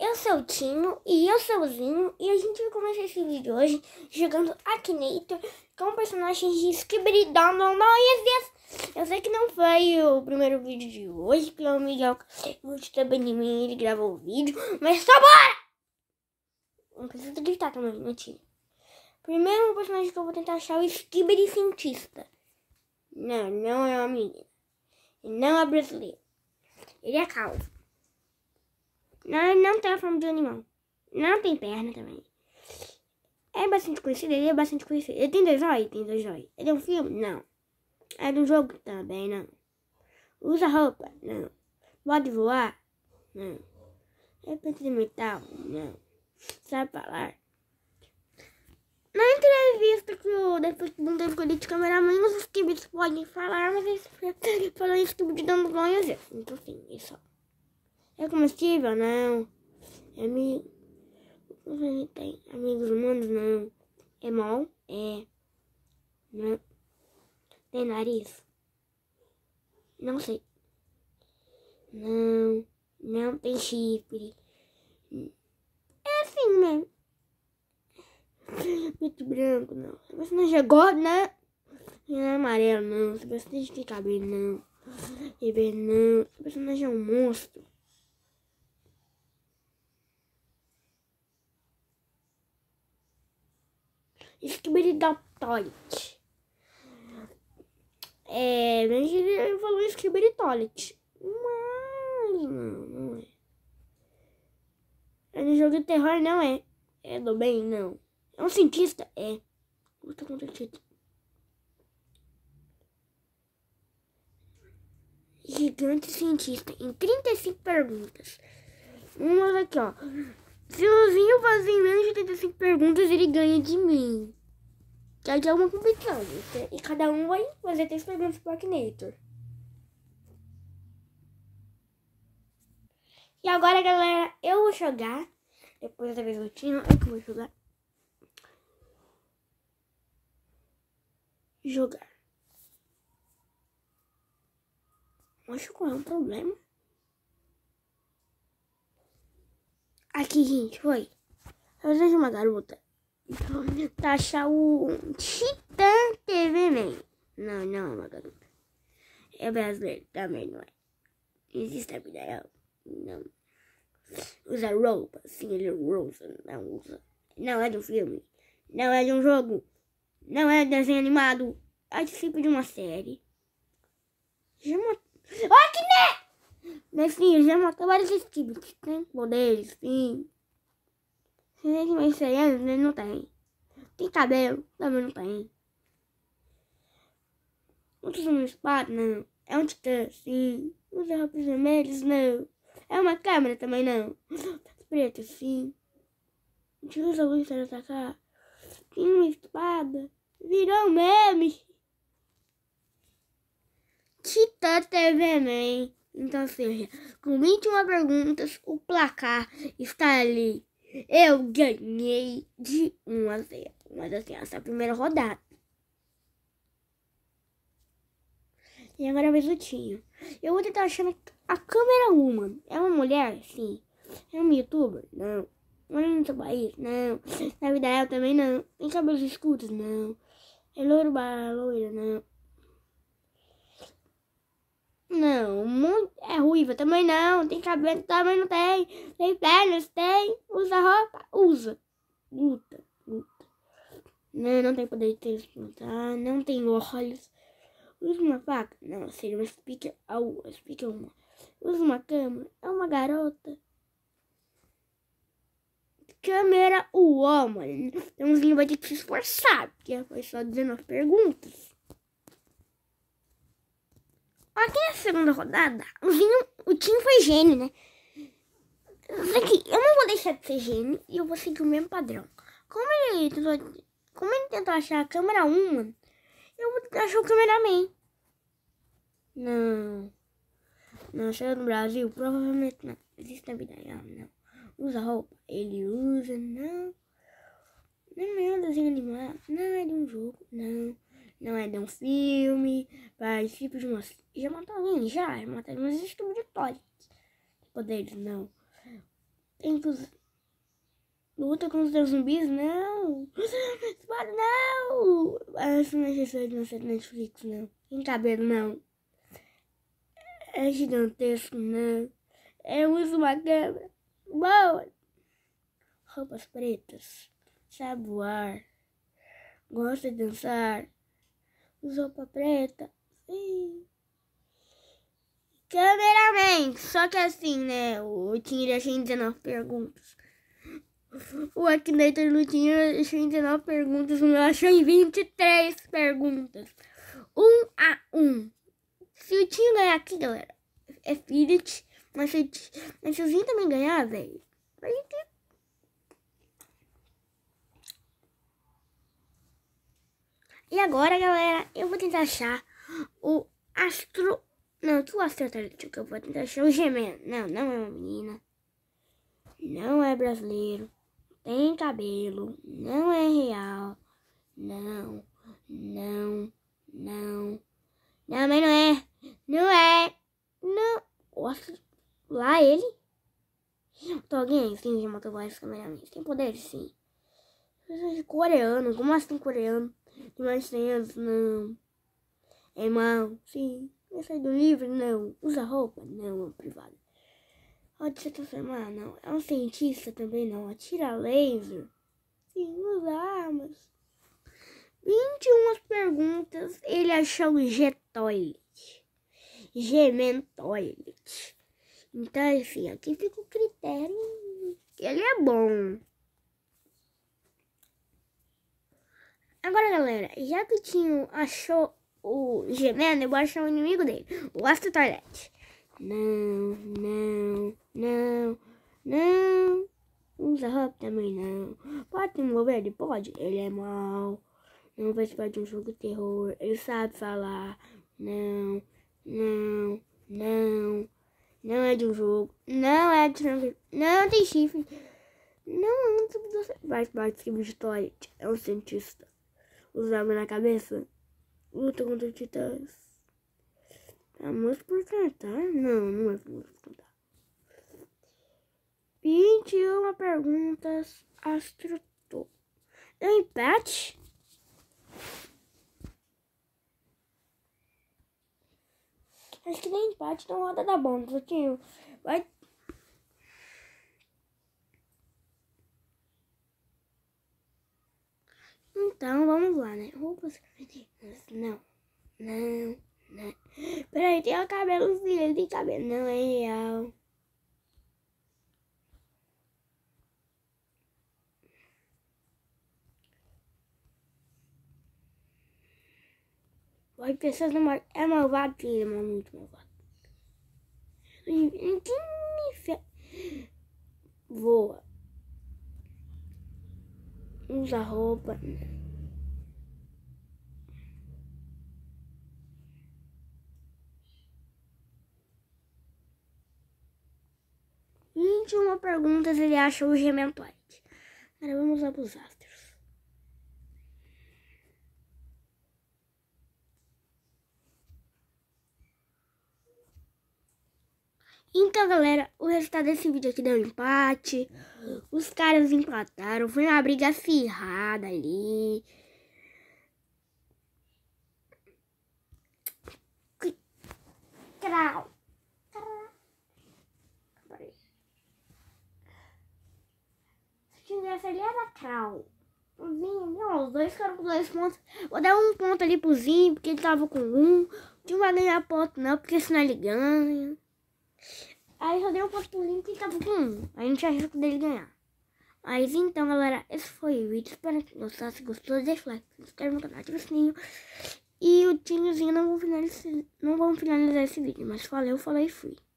Eu sou o Tino e eu sou o Zinho e a gente vai começar esse vídeo de hoje jogando Akinator com personagens de Skibidi Dom Dom Dom Eu sei que não foi o primeiro vídeo de hoje, porque o Miguel muito também de mim, ele gravou o vídeo, mas só bora! Não precisa gritar também, né, Tino. Primeiro o personagem que eu vou tentar achar é o Skibidi Cientista. Não, não é uma menina. Não é brasileiro. Ele é calvo. Não, não tem a forma de animal. Não tem perna também. É bastante conhecido, ele é bastante conhecido. Ele tem dois olhos? Tem dois olhos. Ele é um filme? Não. É do um jogo? Também não. Usa roupa? Não. Pode voar? Não. É preto de metal? Não. Sabe falar? Na entrevista que o depois que perguntei pro de cameraman, os esquibos podem falar, mas eles falam isso que dando ganhos. Então, sim, isso. É comestível? Não. É amigo. Tem amigos humanos? Não. É mol? É. Não. Tem nariz? Não sei. Não. Não tem chifre. É assim mesmo. Muito branco, não. Se você não chegou, né? Não é amarelo, não. Se você tem de cabelo, não. ver, não. Se você não é um monstro. Skibidatolet. É, a gente falou Skibidatolet. Mas não, não é. É um jogo de terror, não é. É do bem, não. É um cientista? É. Luta o Gigante cientista. Em 35 perguntas. Uma aqui, ó. Se o Luzinho fazer menos de 85 perguntas, ele ganha de mim. Que aí é uma competição. E cada um vai fazer três perguntas pro Akinator. E agora, galera, eu vou jogar. Depois da vez do Tino, eu vou jogar. Jogar. Acho que é um problema. Aqui, gente, foi. Eu vejo uma garota. Então, achando o Titã TV Man. Não, não é uma garota. É brasileiro, também não é. Existe a vida real. Não. Usa roupa, sim, ele usa, não usa. Não é de um filme. Não é de um jogo. Não é de desenho animado. tipo de uma série. Chama... uma... oh, que nem! Meu filho, já matou vários espíritos. Tem poderes, sim. Se ele vai ser ele né, não tem. Tem cabelo, também não tem. Usa uma espada, não. É um titã, sim. Usa roupas vermelhas, não. É uma câmera também, não. Preto, sim. Usa alguns luz para atacar. Tem uma espada. Virou meme. Titã TV, man. Então, seja, assim, com 21 perguntas, o placar está ali. Eu ganhei de 1 a 0. Mas assim, essa é a primeira rodada. E agora é o Eu vou tentar achar a câmera uma. É uma mulher? Sim. É um youtuber? Não. Mora no seu país? Não. Na vida real também não. Tem cabelos escuros? Não. É louro, loira? Não. Não, é ruiva também não, tem cabelo também não tem, tem pernas, tem, usa roupa, usa. Luta, luta. Não, não tem poder de transportar, não tem olhos. Usa uma faca? Não, seria uma speaker. Oh, speaker uma. Usa uma câmera? É uma garota. Câmera o homem Então você vai ter que se esforçar, porque foi só 19 perguntas. Aqui na segunda rodada, o, o time foi gênio, né? Só que eu não vou deixar de ser gênio e eu vou seguir o mesmo padrão. Como ele tentou, como ele tentou achar a câmera 1, mano, eu vou achar o cameraman. Não. Não chega no é Brasil? Provavelmente não. Existe na vida real, não. Usa roupa? Ele usa, não. Não é um desenho animado, não é de um jogo, não não é de um filme, tipo de uma Já matou alguém? Já, já mataram umas distribuidoras. Poderes, não. Tem que os... Luta com os zumbis? Não! Espada, ah, não! é necessidades nascer ser Netflix, não. Tem cabelo, tá não. É gigantesco, não. É, eu uso uma câmera. Boa! Roupas pretas. Sabe voar. Gosta de dançar roupa preta. Sim. Cameraman, só que assim, né? O Tinder tinha 19 perguntas. O Akinator não tinha 19 perguntas, o meu achou em 23 perguntas. Um a um. Se o Tim ganhar aqui, galera, é Spirit. Mas se, mas se o Tim também ganhar, velho, vai ter E agora, galera, eu vou tentar achar o astro... Não, tu astro que eu vou tentar achar o gemelo. Não, não é uma menina. Não é brasileiro. Tem cabelo. Não é real. Não, não, não. Não, mas não é. Não é. Não. astro... lá ele. Tô alguém aí finge uma voz que é Tem poder? Sim. Coreano, como assim coreano? de nós não. É mal, sim. Vai sair do livro? Não. Usa roupa? Não, é privado. Pode se transformar? Não. É um cientista também? Não. Atira laser? Sim, usa armas. 21 perguntas. Ele achou o G-Toilet. g mentoilet Então, enfim, assim, aqui fica o critério. Ele é bom. Agora, galera, já que o Tinho achou o gemendo, eu vou achar o inimigo dele, o Astro Toilette. Não, não, não, não. Usa Hop também não. Pode mover ele? Pode. Ele é mau. Não participa de um jogo de terror. Ele sabe falar. Não, não, não. Não é de um jogo. Não é de um Não tem chifre. Não, não tem... Vai participar de Toilette. É um cientista usava na cabeça. Luta contra titãs. É música por cantar? Tá? Não, não é música por cantar. 21 perguntas astro Deu empate? Acho que deu empate então roda da bomba, tio Vai Então vamos lá, né? Roupas femininas. Não. Não. Não. Né? Peraí, tem o cabelo sim, ele tem cabelo. Não é real. As pessoas não É malvado, filho, é muito malvado. Ninguém me fe... voa. Usa roupa. Né? 21 perguntas ele acha o Gementoide. Agora vamos lá pros astros. Então, galera, o resultado desse vídeo aqui deu um empate. Os caras empataram. Foi uma briga acirrada ali. mas ali era Krau. Zinho, não, os dois ficaram com dois pontos. Vou dar um ponto ali pro Zinho, porque ele tava com um. Não vai ganhar ponto não, porque senão ele ganha. Aí eu dei um ponto pro Zinho, porque ele tava com um. A gente achou que dele ganhar. Mas então, galera, esse foi o vídeo. Espero que gostasse. Se gostou, deixa o like, se inscreve no canal, ativa o sininho. E o Tinhozinho não vou finalizar, não finalizar esse vídeo. Mas valeu, falei e fui.